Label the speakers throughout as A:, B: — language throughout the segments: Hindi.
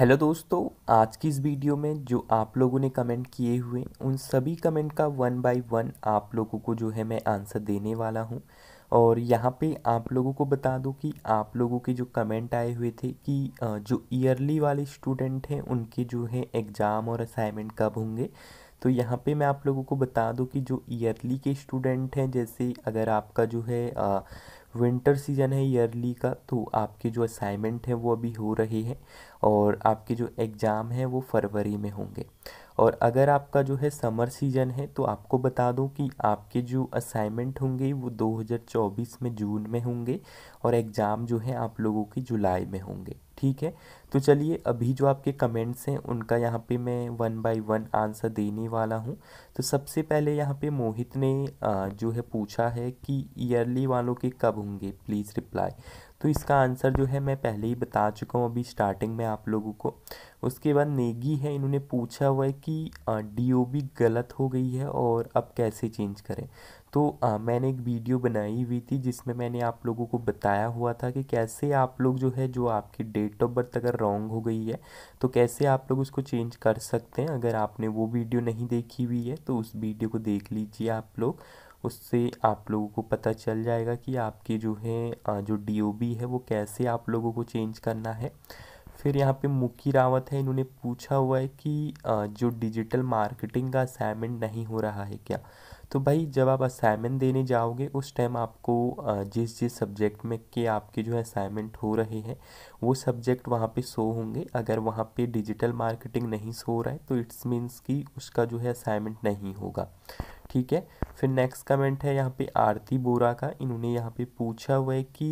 A: हेलो दोस्तों आज की इस वीडियो में जो आप लोगों ने कमेंट किए हुए उन सभी कमेंट का वन बाय वन आप लोगों को जो है मैं आंसर देने वाला हूं और यहाँ पे आप लोगों को बता दूं कि आप लोगों के जो कमेंट आए हुए थे कि जो ईयरली वाले स्टूडेंट हैं उनके जो है एग्ज़ाम और असाइनमेंट कब होंगे तो यहाँ पे मैं आप लोगों को बता दूँ कि जो ईयरली के स्टूडेंट हैं जैसे अगर आपका जो है विंटर सीजन है ईयरली का तो आपके जो असाइनमेंट हैं वो अभी हो रहे हैं और आपके जो एग्ज़ाम हैं वो फरवरी में होंगे और अगर आपका जो है समर सीजन है तो आपको बता दूं कि आपके जो असाइनमेंट होंगे वो 2024 में जून में होंगे और एग्ज़ाम जो है आप लोगों की जुलाई में होंगे ठीक है तो चलिए अभी जो आपके कमेंट्स हैं उनका यहाँ पे मैं वन बाय वन आंसर देने वाला हूँ तो सबसे पहले यहाँ पे मोहित ने जो है पूछा है कि ईयरली वालों के कब होंगे प्लीज़ रिप्लाई तो इसका आंसर जो है मैं पहले ही बता चुका हूँ अभी स्टार्टिंग में आप लोगों को उसके बाद नेगी है इन्होंने पूछा हुआ है कि डीओबी गलत हो गई है और अब कैसे चेंज करें तो आ, मैंने एक वीडियो बनाई हुई थी जिसमें मैंने आप लोगों को बताया हुआ था कि कैसे आप लोग जो है जो आपकी डेट ऑफ बर्थ अगर रॉन्ग हो गई है तो कैसे आप लोग उसको चेंज कर सकते हैं अगर आपने वो वीडियो नहीं देखी हुई है तो उस वीडियो को देख लीजिए आप लोग उससे आप लोगों को पता चल जाएगा कि आपकी जो है जो डी है वो कैसे आप लोगों को चेंज करना है फिर यहाँ पे मुक्की रावत है इन्होंने पूछा हुआ है कि जो डिजिटल मार्केटिंग का असाइनमेंट नहीं हो रहा है क्या तो भाई जब आप असाइनमेंट देने जाओगे उस टाइम आपको जिस जिस सब्जेक्ट में के आपके जो है असाइनमेंट हो रहे हैं वो सब्जेक्ट वहाँ पे शो होंगे अगर वहाँ पे डिजिटल मार्केटिंग नहीं शो रहा है तो इट्स मीन्स कि उसका जो है असाइनमेंट नहीं होगा ठीक है फिर नेक्स्ट कमेंट है यहाँ पे आरती बोरा का इन्होंने यहाँ पे पूछा हुआ है कि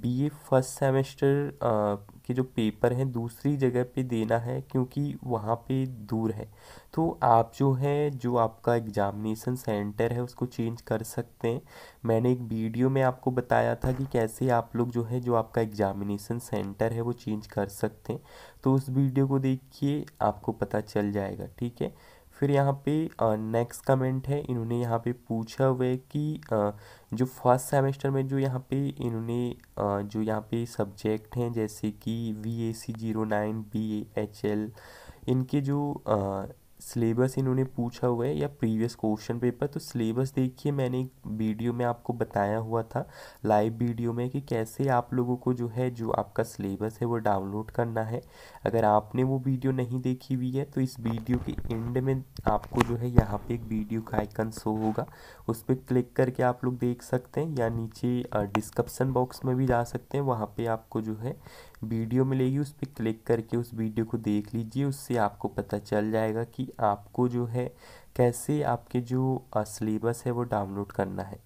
A: बीए फर्स्ट सेमेस्टर के जो पेपर हैं दूसरी जगह पे देना है क्योंकि वहाँ पे दूर है तो आप जो है जो आपका एग्ज़ामिनेसन सेंटर है उसको चेंज कर सकते हैं मैंने एक वीडियो में आपको बताया था कि कैसे आप लोग जो है जो आपका एग्ज़ामिनेसन सेंटर है वो चेंज कर सकते हैं तो उस वीडियो को देखिए आपको पता चल जाएगा ठीक है फिर यहाँ पे नेक्स्ट कमेंट है इन्होंने यहाँ पे पूछा हुआ है कि आ, जो फर्स्ट सेमेस्टर में जो यहाँ पे इन्होंने जो यहाँ पे सब्जेक्ट हैं जैसे कि V A C zero nine B A H L इनके जो सिलेबस इन्होंने पूछा हुआ है या प्रीवियस क्वेश्चन पेपर तो सिलेबस देखिए मैंने एक वीडियो में आपको बताया हुआ था लाइव वीडियो में कि कैसे आप लोगों को जो है जो आपका सिलेबस है वो डाउनलोड करना है अगर आपने वो वीडियो नहीं देखी हुई है तो इस वीडियो के एंड में आपको जो है यहाँ पे एक वीडियो का आइकन शो होगा उस पर क्लिक करके आप लोग देख सकते हैं या नीचे डिस्क्रिप्सन बॉक्स में भी जा सकते हैं वहाँ पर आपको जो है वीडियो मिलेगी उस पर क्लिक करके उस वीडियो को देख लीजिए उससे आपको पता चल जाएगा कि आपको जो है कैसे आपके जो सिलेबस है वो डाउनलोड करना है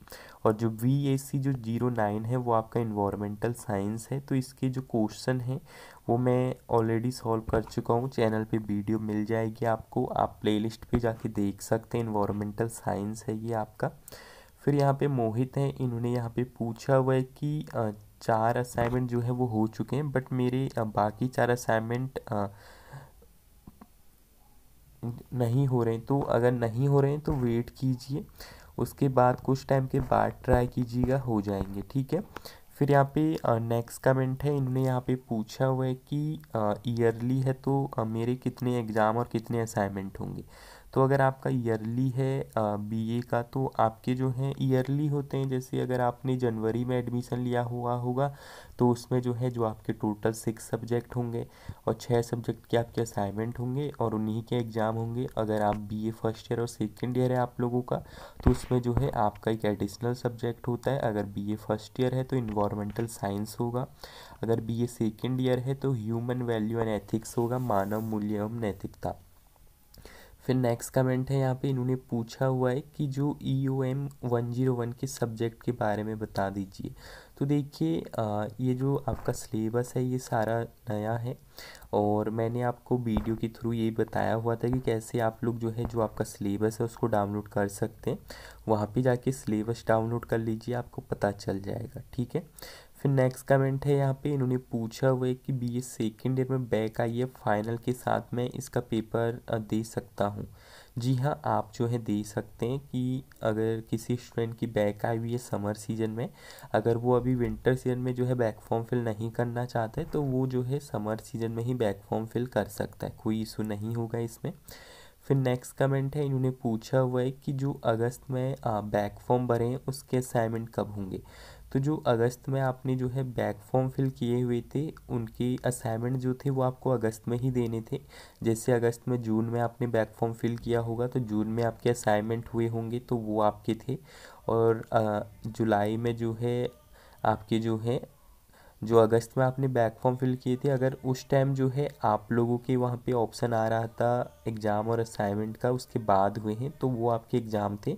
A: और जो वी ए सी जो जीरो नाइन है वो आपका इन्वामेंटल साइंस है तो इसके जो क्वेश्चन हैं वो मैं ऑलरेडी सॉल्व कर चुका हूँ चैनल पे वीडियो मिल जाएगी आपको आप प्लेलिस्ट पे जाके देख सकते हैं इन्वामेंटल साइंस है ये आपका फिर यहाँ पे मोहित हैं इन्होंने यहाँ पे पूछा हुआ है कि चार असाइनमेंट जो है वो हो चुके हैं बट मेरे बाकी चार असाइनमेंट नहीं हो रहे तो अगर नहीं हो रहे हैं तो वेट कीजिए उसके बाद कुछ टाइम के बाद ट्राई कीजिएगा हो जाएंगे ठीक है फिर यहाँ पे नेक्स्ट कमेंट है इन्होंने यहाँ पे पूछा हुआ है कि ईयरली है तो मेरे कितने एग्ज़ाम और कितने असाइनमेंट होंगे तो अगर आपका ईयरली है बीए का तो आपके जो हैं ईयरली होते हैं जैसे अगर आपने जनवरी में एडमिशन लिया हुआ होगा तो उसमें जो है जो आपके टोटल सिक्स सब्जेक्ट होंगे और छः सब्जेक्ट के आपके असाइनमेंट होंगे और उन्हीं के एग्ज़ाम होंगे अगर आप ए फर्स्ट ईयर और सेकेंड ईयर है आप लोगों का तो उसमें जो है आपका एक एडिशनल सब्जेक्ट होता है अगर ए फर्स्ट ईयर है तो इन्वायरमेंटल साइंस होगा अगर बी ए सेकेंड ईयर है तो ह्यूमन वैल्यू एंड एथिक्स होगा मानव मूल्य एवं नैतिकता फिर नेक्स्ट कमेंट है यहाँ पे इन्होंने पूछा हुआ है कि जो E O M one zero one के सब्जेक्ट के बारे में बता दीजिए तो देखिए ये जो आपका सिलेबस है ये सारा नया है और मैंने आपको वीडियो के थ्रू ये बताया हुआ था कि कैसे आप लोग जो है जो आपका सिलेबस है उसको डाउनलोड कर सकते हैं वहाँ पे जाके सिलेबस डाउनलोड कर लीजिए आपको पता चल जाएगा ठीक है फिर नेक्स्ट कमेंट है यहाँ पे इन्होंने पूछा हुआ है कि बी ए सेकेंड ईयर में बैक आई है फाइनल के साथ मैं इसका पेपर दे सकता हूँ जी हाँ आप जो है दे सकते हैं कि अगर किसी स्टूडेंट की बैक आई हुई है समर सीजन में अगर वो अभी विंटर सीजन में जो है बैक फॉर्म फिल नहीं करना चाहते तो वो जो है समर सीजन में ही बैक फॉर्म फिल कर सकता है कोई इशू नहीं होगा इसमें फिर नेक्स्ट कमेंट है इन्होंने पूछा हुआ है कि जो अगस्त में बैक फॉर्म भरे हैं उसके असाइनमेंट कब होंगे तो जो अगस्त में आपने जो है बैक फॉर्म फिल किए हुए थे उनकी असाइनमेंट जो थे वो आपको अगस्त में ही देने थे जैसे अगस्त में जून में आपने बैक फॉर्म फिल किया होगा तो जून में आपके असाइनमेंट हुए होंगे तो वो आपके थे और जुलाई में जो है आपके जो है जो अगस्त में आपने बैक फॉर्म फिल किए थे अगर उस टाइम जो है आप लोगों के वहाँ पे ऑप्शन आ रहा था एग्ज़ाम और असाइनमेंट का उसके बाद हुए हैं तो वो आपके एग्ज़ाम थे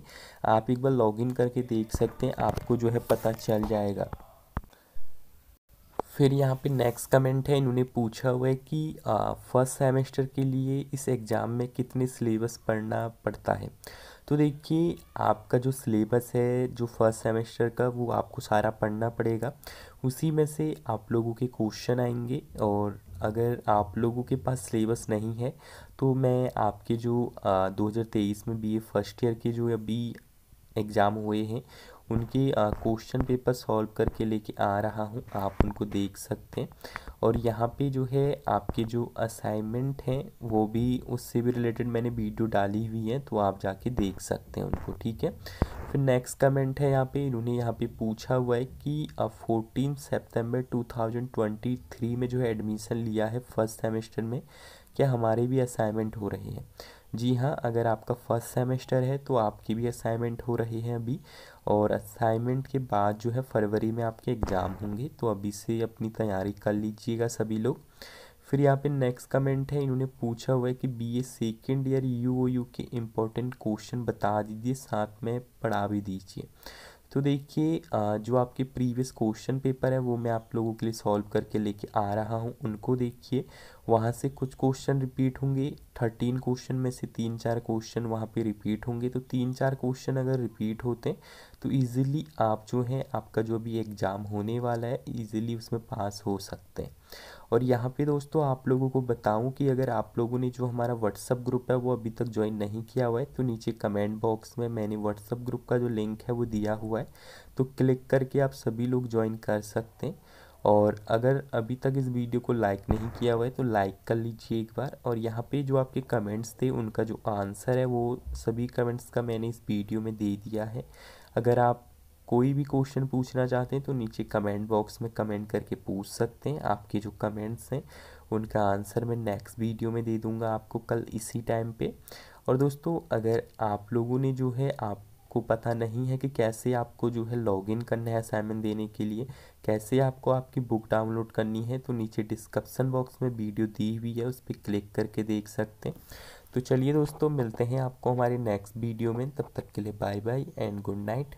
A: आप एक बार लॉगिन करके देख सकते हैं आपको जो है पता चल जाएगा फिर यहाँ पे नेक्स्ट कमेंट है इन्होंने पूछा हुआ है कि फर्स्ट सेमेस्टर के लिए इस एग्ज़ाम में कितने सिलेबस पढ़ना पड़ता है तो देखिए आपका जो सिलेबस है जो फर्स्ट सेमेस्टर का वो आपको सारा पढ़ना पड़ेगा उसी में से आप लोगों के क्वेश्चन आएंगे और अगर आप लोगों के पास सिलेबस नहीं है तो मैं आपके जो दो हज़ार तेईस में बी ए फर्स्ट ईयर के जो अभी एग्ज़ाम हुए हैं उनके क्वेश्चन पेपर सॉल्व करके लेके आ रहा हूँ आप उनको देख सकते हैं और यहाँ पे जो है आपके जो असाइनमेंट हैं वो भी उससे भी रिलेटेड मैंने वीडियो डाली हुई है तो आप जाके देख सकते हैं उनको ठीक है फिर नेक्स्ट कमेंट है यहाँ पे इन्होंने यहाँ पे पूछा हुआ है कि फोर्टीन सेप्टेम्बर 2023 में जो है एडमिशन लिया है फर्स्ट सेमेस्टर में क्या हमारे भी असाइनमेंट हो रहे हैं जी हाँ अगर आपका फर्स्ट सेमेस्टर है तो आपकी भी असाइनमेंट हो रही है अभी और असाइनमेंट के बाद जो है फरवरी में आपके एग्ज़ाम होंगे तो अभी से अपनी तैयारी कर लीजिएगा सभी लोग फिर यहाँ पे नेक्स्ट कमेंट है इन्होंने पूछा हुआ है कि B A second year U O U के इम्पोर्टेंट क्वेश्चन बता दीजिए साथ में पढ़ा भी दीजिए तो देखिए जो आपके प्रीवियस क्वेश्चन पेपर है वो मैं आप लोगों के लिए सॉल्व करके लेके आ रहा हूँ उनको देखिए वहाँ से कुछ क्वेश्चन रिपीट होंगे थर्टीन क्वेश्चन में से तीन चार क्वेश्चन वहाँ पे रिपीट होंगे तो तीन चार क्वेश्चन अगर रिपीट होते हैं तो इजीली आप जो है आपका जो भी एग्ज़ाम होने वाला है इजीली उसमें पास हो सकते हैं और यहाँ पे दोस्तों आप लोगों को बताऊं कि अगर आप लोगों ने जो हमारा व्हाट्सअप ग्रुप है वो अभी तक ज्वाइन नहीं किया हुआ है तो नीचे कमेंट बॉक्स में मैंने व्हाट्सअप ग्रुप का जो लिंक है वो दिया हुआ है तो क्लिक करके आप सभी लोग ज्वाइन कर सकते हैं और अगर अभी तक इस वीडियो को लाइक नहीं किया हुआ है तो लाइक कर लीजिए एक बार और यहाँ पे जो आपके कमेंट्स थे उनका जो आंसर है वो सभी कमेंट्स का मैंने इस वीडियो में दे दिया है अगर आप कोई भी क्वेश्चन पूछना चाहते हैं तो नीचे कमेंट बॉक्स में कमेंट करके पूछ सकते हैं आपके जो कमेंट्स हैं उनका आंसर मैं नेक्स्ट वीडियो में दे दूँगा आपको कल इसी टाइम पर और दोस्तों अगर आप लोगों ने जो है आप आपको पता नहीं है कि कैसे आपको जो है लॉगिन करना है असाइनमेंट देने के लिए कैसे आपको आपकी बुक डाउनलोड करनी है तो नीचे डिस्क्रिप्सन बॉक्स में वीडियो दी हुई है उस पर क्लिक करके देख सकते हैं तो चलिए दोस्तों मिलते हैं आपको हमारे नेक्स्ट वीडियो में तब तक के लिए bye bye and good night